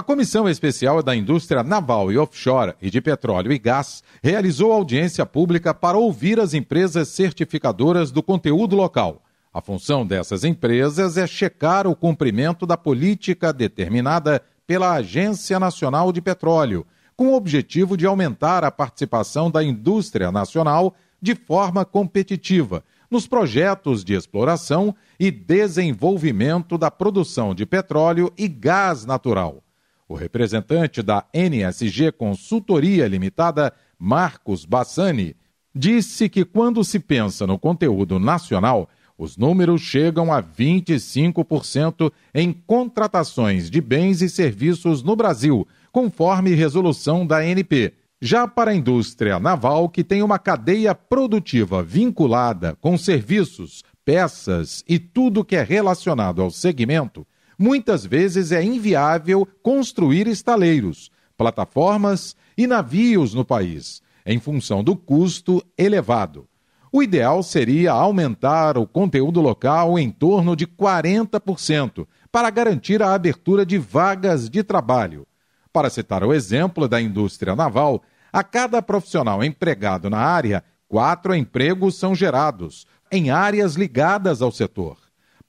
A Comissão Especial da Indústria Naval e Offshore e de Petróleo e Gás realizou audiência pública para ouvir as empresas certificadoras do conteúdo local. A função dessas empresas é checar o cumprimento da política determinada pela Agência Nacional de Petróleo, com o objetivo de aumentar a participação da indústria nacional de forma competitiva nos projetos de exploração e desenvolvimento da produção de petróleo e gás natural o representante da NSG Consultoria Limitada, Marcos Bassani, disse que quando se pensa no conteúdo nacional, os números chegam a 25% em contratações de bens e serviços no Brasil, conforme resolução da ANP. Já para a indústria naval, que tem uma cadeia produtiva vinculada com serviços, peças e tudo que é relacionado ao segmento, muitas vezes é inviável construir estaleiros, plataformas e navios no país, em função do custo elevado. O ideal seria aumentar o conteúdo local em torno de 40%, para garantir a abertura de vagas de trabalho. Para citar o exemplo da indústria naval, a cada profissional empregado na área, quatro empregos são gerados, em áreas ligadas ao setor.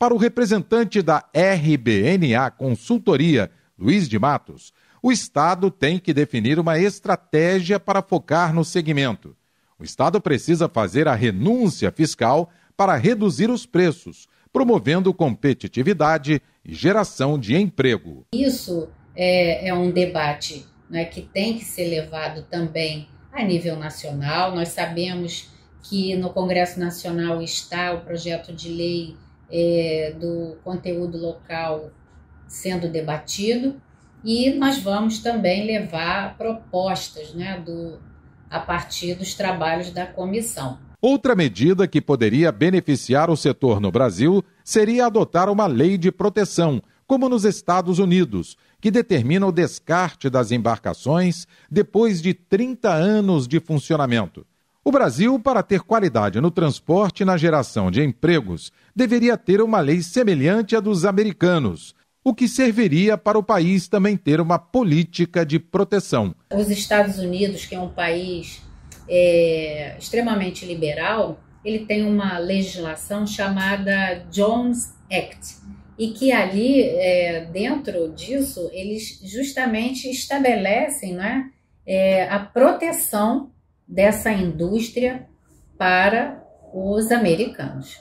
Para o representante da RBNA Consultoria, Luiz de Matos, o Estado tem que definir uma estratégia para focar no segmento. O Estado precisa fazer a renúncia fiscal para reduzir os preços, promovendo competitividade e geração de emprego. Isso é, é um debate né, que tem que ser levado também a nível nacional. Nós sabemos que no Congresso Nacional está o projeto de lei é, do conteúdo local sendo debatido e nós vamos também levar propostas né, do, a partir dos trabalhos da comissão. Outra medida que poderia beneficiar o setor no Brasil seria adotar uma lei de proteção, como nos Estados Unidos, que determina o descarte das embarcações depois de 30 anos de funcionamento. O Brasil, para ter qualidade no transporte e na geração de empregos, deveria ter uma lei semelhante à dos americanos, o que serviria para o país também ter uma política de proteção. Os Estados Unidos, que é um país é, extremamente liberal, ele tem uma legislação chamada Jones Act, e que ali, é, dentro disso, eles justamente estabelecem né, é, a proteção dessa indústria para os americanos.